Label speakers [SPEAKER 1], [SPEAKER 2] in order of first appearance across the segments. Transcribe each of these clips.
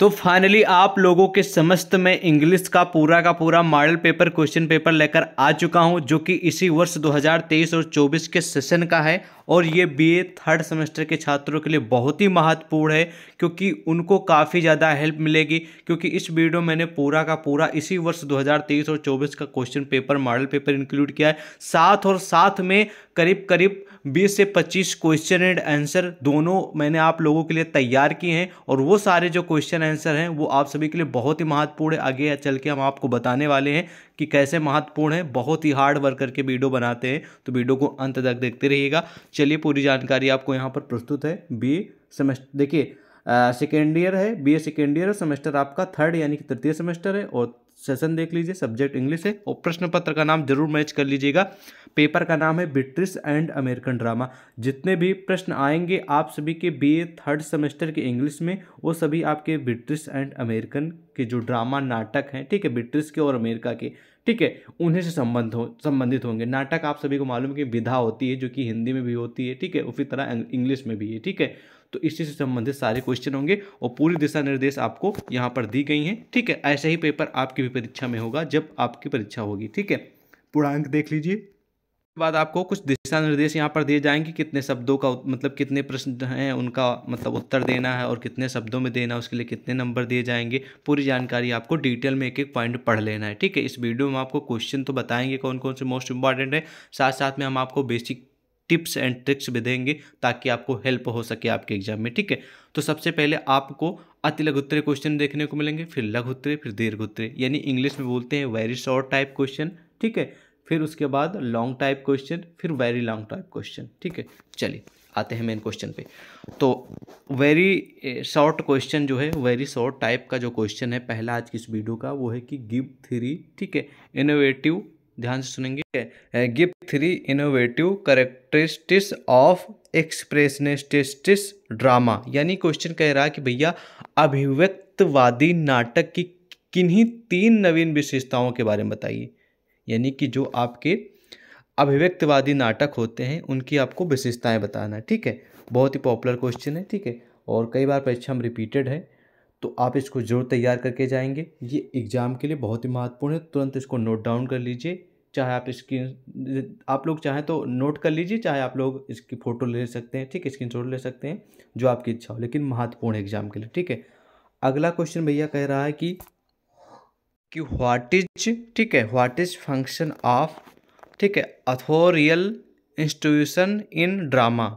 [SPEAKER 1] तो फाइनली आप लोगों के समस्त में इंग्लिश का पूरा का पूरा मॉडल पेपर क्वेश्चन पेपर लेकर आ चुका हूं जो कि इसी वर्ष 2023 और 24 के सेशन का है और ये बीए थर्ड सेमेस्टर के छात्रों के लिए बहुत ही महत्वपूर्ण है क्योंकि उनको काफ़ी ज़्यादा हेल्प मिलेगी क्योंकि इस वीडियो मैंने पूरा का पूरा इसी वर्ष 2023 और 24 का question paper model paper include किया है साथ और साथ में करीब करीब बीस से पच्चीस क्वेश्चन एंड आंसर दोनों मैंने आप लोगों के लिए तैयार किए हैं और वो सारे जो क्वेश्चन आंसर हैं वो आप सभी के लिए बहुत ही महत्वपूर्ण है आगे चल के हम आपको बताने वाले हैं कि कैसे महत्वपूर्ण है बहुत ही हार्ड वर्क करके वीडियो बनाते हैं तो वीडियो को अंत तक देखते रहिएगा चलिए पूरी जानकारी आपको यहाँ पर प्रस्तुत है बी सेमेस्टर देखिए सेकेंड ईयर है B A second year semester आपका थर्ड यानी कि तृतीय सेमेस्टर है और सेशन देख लीजिए सब्जेक्ट इंग्लिश है और प्रश्न पत्र का नाम जरूर मैच कर लीजिएगा पेपर का नाम है ब्रिटिश एंड अमेरिकन ड्रामा जितने भी प्रश्न आएंगे आप सभी के बीए थर्ड सेमेस्टर के इंग्लिश में वो सभी आपके ब्रिटिश एंड अमेरिकन के जो ड्रामा नाटक हैं ठीक है ब्रिटिश के और अमेरिका के ठीक है उन्हीं से संबंध हो संबंधित होंगे नाटक आप सभी को मालूम कि विधा होती है जो कि हिंदी में भी होती है ठीक है उसी तरह इंग्लिश में भी है ठीक है तो इसी से संबंधित सारे क्वेश्चन होंगे और पूरी दिशा निर्देश आपको यहाँ पर दी गई हैं ठीक है ऐसा ही पेपर आपकी भी परीक्षा में होगा जब आपकी परीक्षा होगी ठीक है पूर्णांक देख लीजिए बाद आपको कुछ दिशा निर्देश यहाँ पर दिए जाएंगे कितने शब्दों का मतलब कितने प्रश्न हैं उनका मतलब उत्तर देना है और कितने शब्दों में देना है उसके लिए कितने नंबर दिए जाएंगे पूरी जानकारी आपको डिटेल में एक एक पॉइंट पढ़ लेना है ठीक है इस वीडियो में आपको क्वेश्चन तो बताएंगे कौन कौन से मोस्ट इंपॉर्टेंट है साथ साथ में हम आपको तो बेसिक टिप्स एंड ट्रिक्स भी देंगे ताकि आपको हेल्प हो सके आपके एग्जाम में ठीक है तो सबसे पहले आपको अति उत्तरे क्वेश्चन देखने को मिलेंगे फिर लघु उत्तरे फिर दीर्घ उत्तरे यानी इंग्लिश में बोलते हैं वेरी शॉर्ट टाइप क्वेश्चन ठीक है फिर उसके बाद लॉन्ग टाइप क्वेश्चन फिर वेरी लॉन्ग टाइप क्वेश्चन ठीक है चलिए आते हैं मेन क्वेश्चन पे तो वेरी शॉर्ट क्वेश्चन जो है वेरी शॉर्ट टाइप का जो क्वेश्चन है पहला आज की इस वीडियो का वो है कि गिव थ्री ठीक है इनोवेटिव ध्यान से सुनेंगे give three innovative characteristics of expressionistic drama यानी क्वेश्चन कह रहा है कि भैया अभिव्यक्तवादी नाटक की किन्हीं तीन नवीन विशेषताओं के बारे में बताइए यानी कि जो आपके अभिव्यक्तवादी नाटक होते हैं उनकी आपको विशेषताएं बताना है ठीक है बहुत ही पॉपुलर क्वेश्चन है ठीक है और कई बार परीक्षा में रिपीटेड है तो आप इसको जरूर तैयार करके जाएंगे ये एग्ज़ाम के लिए बहुत ही महत्वपूर्ण है तुरंत इसको नोट डाउन कर लीजिए चाहे आप स्क्रीन आप लोग चाहें तो नोट कर लीजिए चाहे आप लोग इसकी फ़ोटो ले सकते हैं ठीक है स्क्रीन ले सकते हैं जो आपकी इच्छा हो लेकिन महत्वपूर्ण एग्जाम के लिए ठीक है अगला क्वेश्चन भैया कह रहा है कि कि व्हाट इज ठीक है व्हाट इज फंक्शन ऑफ ठीक है अथोरियल इंस्टीट्यूशन इन ड्रामा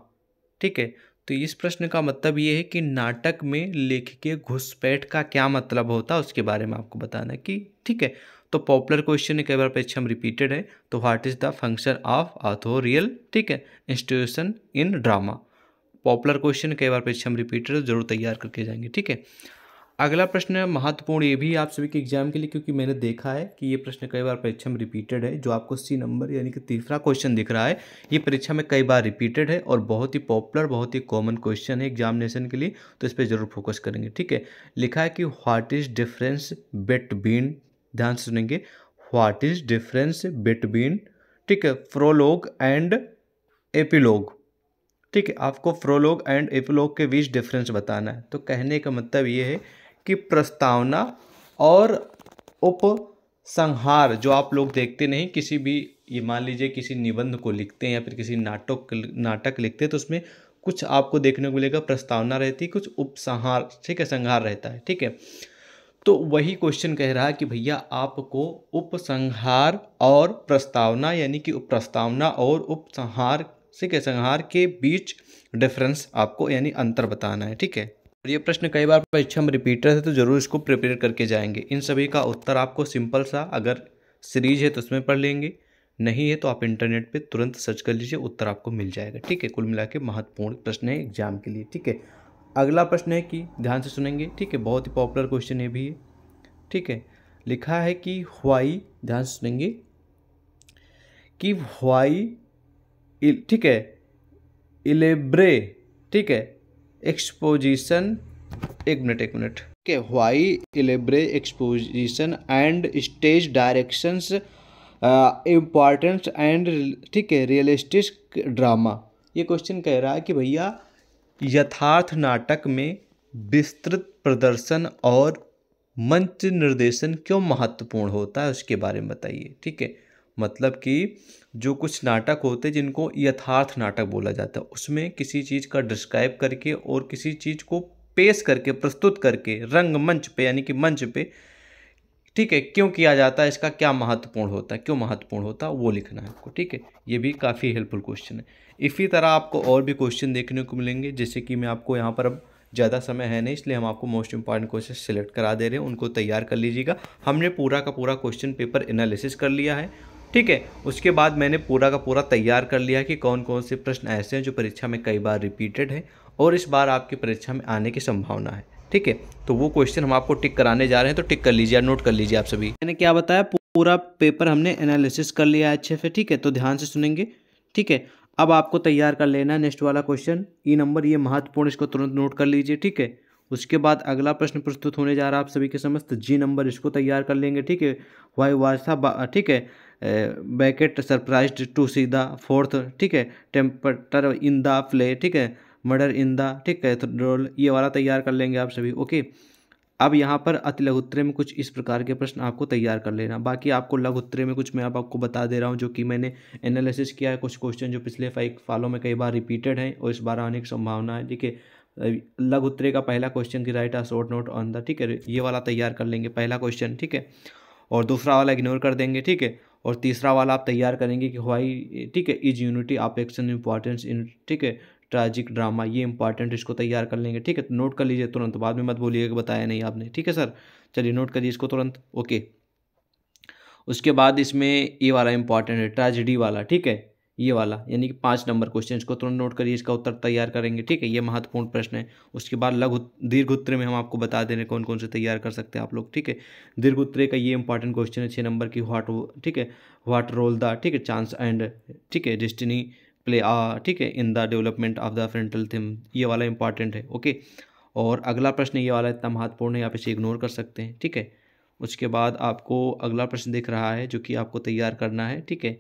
[SPEAKER 1] ठीक है तो इस प्रश्न का मतलब ये है कि नाटक में लेखकीय घुसपैठ का क्या मतलब होता है उसके बारे में आपको बताना है कि ठीक है तो पॉपुलर क्वेश्चन कई बार परीक्षा में रिपीटेड है तो what is the function of authorial ठीक है institution in drama popular question कई बार परीक्षा में रिपीटेड तो जरूर तैयार करके जाएंगे ठीक है अगला प्रश्न महत्वपूर्ण ये भी आप सभी के एग्जाम के लिए क्योंकि मैंने देखा है कि ये प्रश्न कई बार परीक्षा में रिपीटेड है जो आपको सी नंबर यानी कि तीसरा क्वेश्चन दिख रहा है ये परीक्षा में कई बार रिपीटेड है और बहुत ही पॉपुलर बहुत ही कॉमन क्वेश्चन है एग्जामिनेशन के लिए तो इस पर जरूर फोकस करेंगे ठीक है लिखा है कि व्हाट इज डिफरेंस बिटवीन ध्यान से सुनेंगे व्हाट इज डिफरेंस बिटवीन ठीक है फ्रोलोग एंड एपिलोग ठीक है आपको फ्रोलोग एंड एपिलोग के बीच डिफरेंस बताना है तो कहने का मतलब ये है कि प्रस्तावना और उपसंहार जो आप लोग देखते नहीं किसी भी ये मान लीजिए किसी निबंध को लिखते हैं या फिर किसी नाटक नाटक लिखते हैं तो उसमें कुछ आपको देखने को मिलेगा प्रस्तावना रहती है कुछ उपसंहार ठीक है संहार रहता है ठीक है तो वही क्वेश्चन कह रहा है कि भैया आपको उपसंहार और प्रस्तावना यानी कि प्रस्तावना और उपसंहार से के संहार के बीच डिफरेंस आपको यानी अंतर बताना है ठीक है और ये प्रश्न कई बार परीक्षा में रिपीटर है तो जरूर इसको प्रिपेयर करके जाएंगे इन सभी का उत्तर आपको सिंपल सा अगर सीरीज है तो उसमें पढ़ लेंगे नहीं है तो आप इंटरनेट पे तुरंत सर्च कर लीजिए उत्तर आपको मिल जाएगा ठीक है कुल मिला के महत्वपूर्ण प्रश्न है एग्जाम के लिए ठीक है अगला प्रश्न है कि ध्यान से सुनेंगे ठीक है बहुत ही पॉपुलर क्वेश्चन ये भी है ठीक है लिखा है कि वाई ध्यान से सुनेंगे कि वाई ठीक है इलेब्रे ठीक है एक्सपोजिशन एक मिनट एक मिनट ठीक है elaborate exposition and stage directions importance and ठीक है रियलिस्टिक ड्रामा ये क्वेश्चन कह रहा है कि भैया यथार्थ नाटक में विस्तृत प्रदर्शन और मंच निर्देशन क्यों महत्वपूर्ण होता है उसके बारे में बताइए ठीक है मतलब कि जो कुछ नाटक होते हैं जिनको यथार्थ नाटक बोला जाता है उसमें किसी चीज़ का डिस्क्राइब करके और किसी चीज़ को पेश करके प्रस्तुत करके रंगमंच पे यानी कि मंच पे ठीक है क्यों किया जाता है इसका क्या महत्वपूर्ण होता है क्यों महत्वपूर्ण होता है वो लिखना है आपको ठीक है ये भी काफ़ी हेल्पफुल क्वेश्चन है इसी तरह आपको और भी क्वेश्चन देखने को मिलेंगे जैसे कि मैं आपको यहाँ पर अब ज़्यादा समय है नहीं इसलिए हम आपको मोस्ट इंपॉर्टेंट क्वेश्चन सेलेक्ट करा दे रहे हैं उनको तैयार कर लीजिएगा हमने पूरा का पूरा क्वेश्चन पेपर एनालिसिस कर लिया है ठीक है उसके बाद मैंने पूरा का पूरा तैयार कर लिया कि कौन कौन से प्रश्न ऐसे हैं जो परीक्षा में कई बार रिपीटेड है और इस बार आपकी परीक्षा में आने की संभावना है ठीक है तो वो क्वेश्चन हम आपको टिक कराने जा रहे हैं तो टिक कर लीजिए नोट कर लीजिए आप सभी मैंने क्या बताया पूरा पेपर हमने एनालिसिस कर लिया है अच्छे से ठीक है तो ध्यान से सुनेंगे ठीक है अब आपको तैयार कर लेना नेक्स्ट वाला क्वेश्चन ई नंबर ये महत्वपूर्ण इसको तुरंत नोट कर लीजिए ठीक है उसके बाद अगला प्रश्न प्रस्तुत होने जा रहा है आप सभी के समस्त जी नंबर इसको तैयार कर लेंगे ठीक है वाई वास्ता ठीक है Beckett surprise to see the fourth ठीक है टेम्पटर इन द प्ले ठीक है मर्डर इन द ठीक कैथड्रोल तो ये वाला तैयार कर लेंगे आप सभी ओके अब यहाँ पर अति लघुत्तरे में कुछ इस प्रकार के प्रश्न आपको तैयार कर लेना बाकी आपको लघुत्तरे में कुछ मैं आप आपको बता दे रहा हूँ जो कि मैंने एनालिसिस किया है कुछ क्वेश्चन जो पिछले फाइव फालों में कई बार रिपीटेड हैं और इस बार आने की संभावना है ठीक है लघु उत्तरे का पहला क्वेश्चन की write a short note on the ठीक है ये वाला तैयार कर लेंगे पहला क्वेश्चन ठीक है और दूसरा वाला इग्नोर कर देंगे ठीक है और तीसरा वाला आप तैयार करेंगे कि वाई ठीक है is unity of action importance in ठीक है ट्रैजिक ड्रामा ये इंपॉर्टेंट इसको तैयार कर लेंगे ठीक है तो नोट कर लीजिए तुरंत बाद में मत बोलिएगा बताया नहीं आपने ठीक है सर चलिए नोट करिए इसको तुरंत ओके उसके बाद इसमें ये वाला इंपॉर्टेंट है ट्रेजिडी वाला ठीक है ये वाला यानी कि पाँच नंबर क्वेश्चन इसको तुरंत नोट करिए इसका उत्तर तैयार करेंगे ठीक है ये महत्वपूर्ण प्रश्न है उसके बाद लघु दीर्घ उत्तर में हम आपको बता दे रहे कौन कौन से तैयार कर सकते हैं आप लोग ठीक है दीर्घ उत्तर का ये इंपॉर्टेंट क्वेश्चन है छः नंबर की व्हाट ठीक है व्हाट रोल द ठीक है चांस एंड ठीक है डिस्टिनी प्ले आ ठीक है in the development of the frontal theme ये वाला इंपॉर्टेंट है ओके और अगला प्रश्न ये वाला इतना महत्वपूर्ण है आप इसे इग्नोर कर सकते हैं ठीक है उसके बाद आपको अगला प्रश्न दिख रहा है जो कि आपको तैयार करना है ठीक है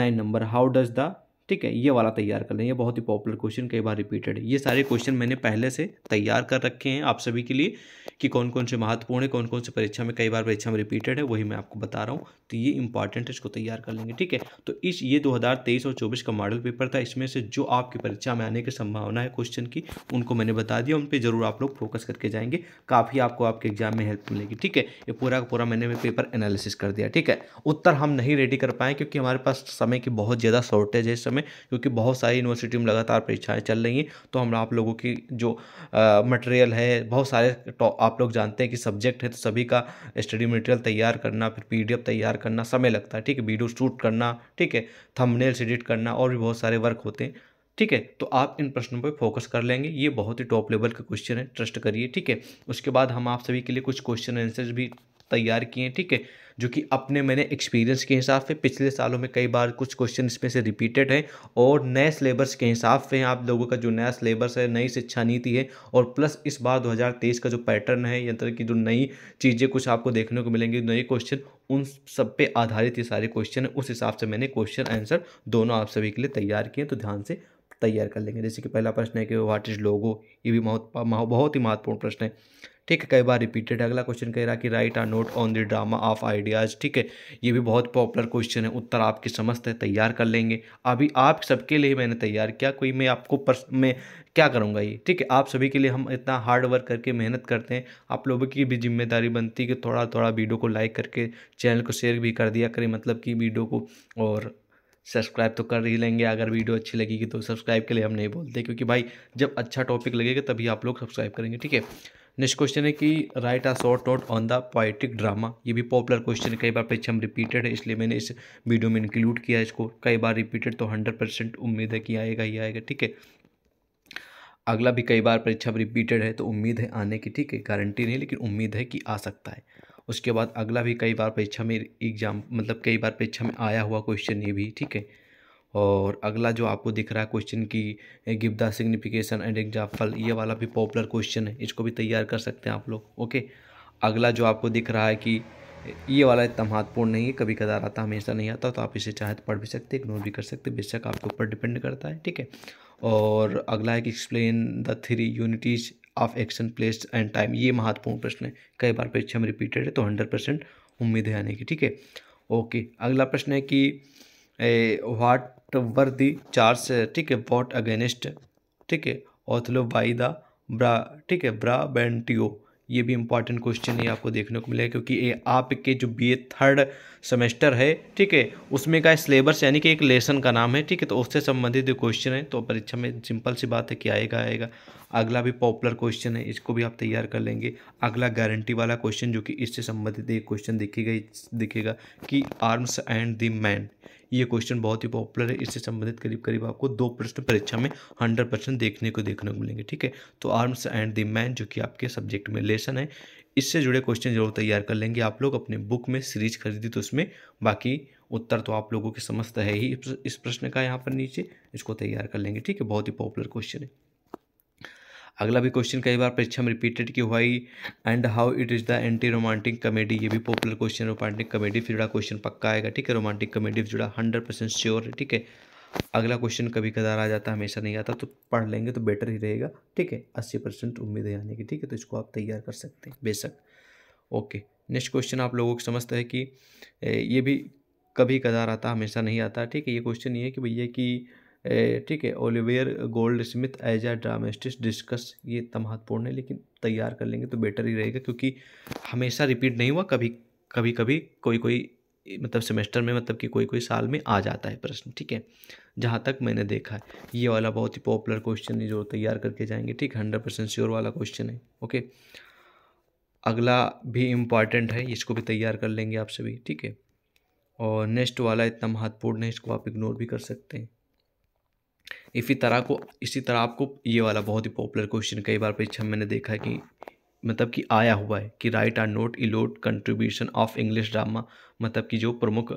[SPEAKER 1] nine number how does the ठीक है ये वाला तैयार कर लें ये बहुत ही पॉपुलर क्वेश्चन कई बार रिपीटेड है ये सारे क्वेश्चन मैंने पहले से तैयार कर रखे हैं आप सभी के लिए कि कौन कौन से महत्वपूर्ण है कौन कौन से परीक्षा में कई बार परीक्षा में रिपीटेड है वही मैं आपको बता रहा हूँ तो ये इंपॉर्टेंट है इसको तैयार कर लेंगे ठीक है तो इस ये दो और चौबीस का मॉडल पेपर था इसमें से जो आपकी परीक्षा में आने की संभावना है क्वेश्चन की उनको मैंने बता दिया उन पर जरूर आप लोग फोकस करके जाएंगे काफ़ी आपको आपके एग्जाम में हेल्प मिलेगी ठीक है ये पूरा का पूरा मैंने पेपर एनालिसिस कर दिया ठीक है उत्तर हम नहीं रेडी कर पाए क्योंकि हमारे पास समय की बहुत ज़्यादा शॉर्टेज है इस समय क्योंकि बहुत सारी यूनिवर्सिटी में लगातार परीक्षाएँ चल रही हैं तो हम आप लोगों की जो मटेरियल है बहुत सारे आप लोग जानते हैं कि सब्जेक्ट है तो सभी का स्टडी मटेरियल तैयार करना फिर पीडीएफ तैयार करना समय लगता है ठीक है वीडियो शूट करना ठीक है थंबनेल्स एडिट करना और भी बहुत सारे वर्क होते हैं ठीक है तो आप इन प्रश्नों पर फोकस कर लेंगे ये बहुत ही टॉप लेवल के क्वेश्चन है ट्रस्ट करिए ठीक है उसके बाद हम आप सभी के लिए कुछ क्वेश्चन आंसर्स भी तैयार किए हैं ठीक है जो कि अपने मैंने एक्सपीरियंस के हिसाब से पिछले सालों में कई बार कुछ क्वेश्चन इसमें से रिपीटेड हैं और नए सिलेबस के हिसाब से आप लोगों का जो नया सिलेबस है नई शिक्षा नीति है और प्लस इस बार 2023 का जो पैटर्न है यंत्र की जो नई चीज़ें कुछ आपको देखने को मिलेंगी नए क्वेश्चन उन सब पे आधारित ये सारे क्वेश्चन है उस हिसाब से मैंने क्वेश्चन आंसर दोनों आप सभी के लिए तैयार किए तो ध्यान से तैयार कर लेंगे जैसे कि पहला प्रश्न है कि वाट इज लोगो ये भी बहुत बहुत ही महत्वपूर्ण प्रश्न है ठीक है कई बार रिपीटेड अगला क्वेश्चन कह रहा कि write a note on the drama of ideas ठीक है ये भी बहुत पॉपुलर क्वेश्चन है उत्तर आपके समस्त है तैयार कर लेंगे अभी आप सबके लिए मैंने तैयार किया कोई मैं आपको पर्स मैं क्या करूँगा ये ठीक है आप सभी के लिए हम इतना हार्ड वर्क करके मेहनत करते हैं आप लोगों की भी जिम्मेदारी बनती है कि थोड़ा थोड़ा वीडियो को लाइक करके चैनल को शेयर भी कर दिया करें मतलब कि वीडियो को और सब्सक्राइब तो कर ही लेंगे अगर वीडियो अच्छी लगेगी तो सब्सक्राइब के लिए हम नहीं बोलते क्योंकि भाई जब अच्छा टॉपिक लगेगा तभी आप लोग सब्सक्राइब करेंगे ठीक है नेक्स्ट क्वेश्चन है कि write a short note on the poetic drama ये भी पॉपुलर क्वेश्चन है कई बार परीक्षा में रिपीटेड है इसलिए मैंने इस वीडियो में इंक्लूड किया इसको कई बार रिपीटेड तो हंड्रेड परसेंट उम्मीद है कि आएगा ही आएगा ठीक है अगला भी कई बार परीक्षा में रिपीटेड है तो उम्मीद है आने की ठीक है गारंटी नहीं लेकिन उम्मीद है कि आ सकता है उसके बाद अगला भी कई बार परीक्षा में एग्जाम मतलब कई बार परीक्षा में आया हुआ क्वेश्चन ये भी ठीक है और अगला जो आपको दिख रहा है क्वेश्चन की give the signification and example ये वाला भी पॉपुलर क्वेश्चन है इसको भी तैयार कर सकते हैं आप लोग ओके अगला जो आपको दिख रहा है कि ये वाला इतना महत्वपूर्ण नहीं है कभी कदार आता हमेशा नहीं आता तो आप इसे चाहे तो पढ़ भी सकते इग्नोर भी कर सकते बेशक आपके ऊपर डिपेंड करता है ठीक है और अगला है कि explain the three unities of action place and time ये महत्वपूर्ण प्रश्न है कई बार परीक्षा में रिपीटेड है तो हंड्रेड परसेंट उम्मीद है आने की ठीक है ओके अगला प्रश्न है कि वाट वर दी चार्ज ठीक है वॉट अगेनिस्ट ठीक है ऑथलो बाई द ब्रा ठीक है ब्रा बेंटियो ये भी इंपॉर्टेंट क्वेश्चन है आपको देखने को मिलेगा क्योंकि ये आपके जो बी ए थर्ड सेमेस्टर है ठीक है उसमें का सिलेबस यानी कि एक लेसन का नाम है ठीक है तो उससे संबंधित जो क्वेश्चन है तो परीक्षा में सिंपल सी बात है कि आएगा आएगा अगला भी पॉपुलर क्वेश्चन है इसको भी आप तैयार कर लेंगे अगला गारंटी वाला क्वेश्चन जो कि इससे संबंधित एक क्वेश्चन दिखेगा दिखेगा कि आर्म्स एंड दी मैन ये क्वेश्चन बहुत ही पॉपुलर है इससे संबंधित करीब करीब आपको दो प्रश्न परीक्षा में हंड्रेड परसेंट देखने को देखने को मिलेंगे ठीक है तो आर्म्स एंड द मैन जो कि आपके सब्जेक्ट में लेसन है इससे जुड़े क्वेश्चन जरूर तैयार कर लेंगे आप लोग अपने बुक में सीरीज खरीदी तो उसमें बाकी उत्तर तो आप लोगों के समस्त है ही इस प्रश्न का यहाँ पर नीचे इसको तैयार कर लेंगे ठीक है बहुत ही पॉपुलर क्वेश्चन है अगला भी क्वेश्चन कई बार परीक्षा में रिपीटेड क्यों हुई and how it is the anti romantic comedy ये भी पॉपुलर क्वेश्चन रोमांटिक कॉमेडी से जुड़ा क्वेश्चन पक्का आएगा ठीक है रोमांटिक कॉमेडी से जुड़ा हंड्रेड परसेंट श्योर है ठीक है अगला क्वेश्चन कभी कदार आ जाता हमेशा नहीं आता तो पढ़ लेंगे तो बेटर ही रहेगा ठीक है अस्सी परसेंट उम्मीद है आने की ठीक है तो इसको आप तैयार कर सकते हैं बेशक ओके नेक्स्ट क्वेश्चन आप लोगों को समझता है कि ये भी कभी कदार आता हमेशा नहीं आता ठीक है ये क्वेश्चन ये है कि भैया कि ठीक है Oliver Goldsmith as a dramatist discuss ये इतना महत्वपूर्ण है लेकिन तैयार कर लेंगे तो बेटर ही रहेगा क्योंकि हमेशा रिपीट नहीं हुआ कभी कभी कभी कोई कोई मतलब सेमेस्टर में मतलब कि कोई कोई साल में आ जाता है प्रश्न ठीक है जहाँ तक मैंने देखा है ये वाला बहुत ही पॉपुलर क्वेश्चन है जो तैयार करके जाएंगे ठीक है हंड्रेड परसेंट श्योर वाला क्वेश्चन है ओके अगला भी इम्पॉर्टेंट है इसको भी तैयार कर लेंगे आप सभी ठीक है और नेक्स्ट वाला इतना महत्वपूर्ण है इसको आप इग्नोर भी कर सकते हैं इसी तरह को इसी तरह आपको ये वाला बहुत ही पॉपुलर क्वेश्चन कई बार परीक्षा मैंने देखा है कि मतलब कि आया हुआ है कि write a note Eliot contribution of English drama मतलब कि जो प्रमुख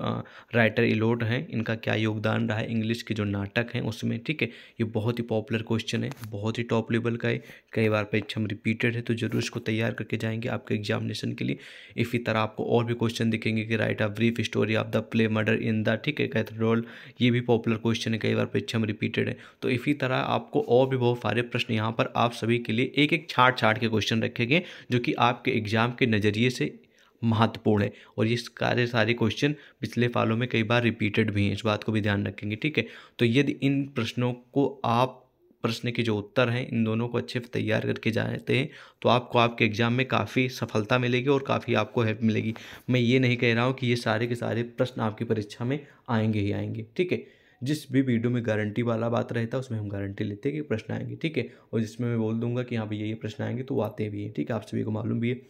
[SPEAKER 1] राइटर इलोट हैं इनका क्या योगदान रहा है इंग्लिश के जो नाटक हैं उसमें ठीक है ये बहुत ही पॉपुलर क्वेश्चन है बहुत ही टॉप लेवल का है कई बार परीक्षा में रिपीटेड है तो जरूर इसको तैयार करके जाएंगे आपके एग्जामिनेशन के लिए इसी तरह आपको और भी क्वेश्चन दिखेंगे कि write a brief story of the play murder in the ठीक है कैथड्रोल ये भी पॉपुलर क्वेश्चन है कई बार परीक्षा में रिपीटेड है तो इसी तरह आपको और भी बहुत सारे प्रश्न यहाँ पर आप सभी के लिए एक एक छाट छाट के क्वेश्चन रखेंगे जो कि आपके एग्जाम के नज़रिए से महत्वपूर्ण है और ये सारे सारे क्वेश्चन पिछले फालों में कई बार रिपीटेड भी हैं इस बात को भी ध्यान रखेंगे ठीक है तो यदि इन प्रश्नों को आप प्रश्न के जो उत्तर हैं इन दोनों को अच्छे से तैयार करके जाते हैं तो आपको आपके एग्ज़ाम में काफ़ी सफलता मिलेगी और काफ़ी आपको हेल्प मिलेगी मैं ये नहीं कह रहा हूँ कि ये सारे के सारे प्रश्न आपकी परीक्षा में आएंगे ही आएंगे ठीक है जिस भी वीडियो में गारंटी वाला बात रहता है उसमें हम गारंटी लेते हैं कि प्रश्न आएंगे ठीक है और जिसमें मैं बोल दूंगा कि हाँ भैया ये प्रश्न आएंगे तो आते भी हैं ठीक है आप सभी को मालूम भी है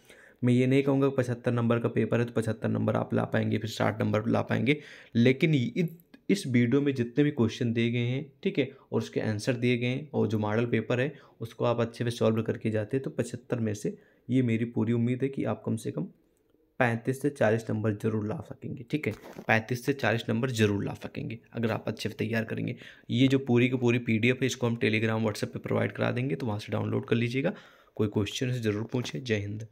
[SPEAKER 1] मैं ये नहीं कहूँगा पचहत्तर नंबर का पेपर है तो पचहत्तर नंबर आप ला पाएंगे फिर साठ नंबर ला पाएंगे लेकिन इस वीडियो में जितने भी क्वेश्चन दिए गए हैं ठीक है और उसके आंसर दिए गए हैं और जो मॉडल पेपर है उसको आप अच्छे से सॉल्व करके जाते हैं तो पचहत्तर में से ये मेरी पूरी उम्मीद है कि आप कम से कम पैंतीस से चालीस नंबर जरूर ला सकेंगे ठीक है पैंतीस से चालीस नंबर जरूर ला सकेंगे अगर आप अच्छे से तैयार करेंगे ये जो पूरी की पूरी पीडीएफ है इसको हम टेलीग्राम व्हाट्सएप पे प्रोवाइड करा देंगे तो वहाँ से डाउनलोड कर लीजिएगा कोई क्वेश्चन है ज़रूर पूछें जय हिंद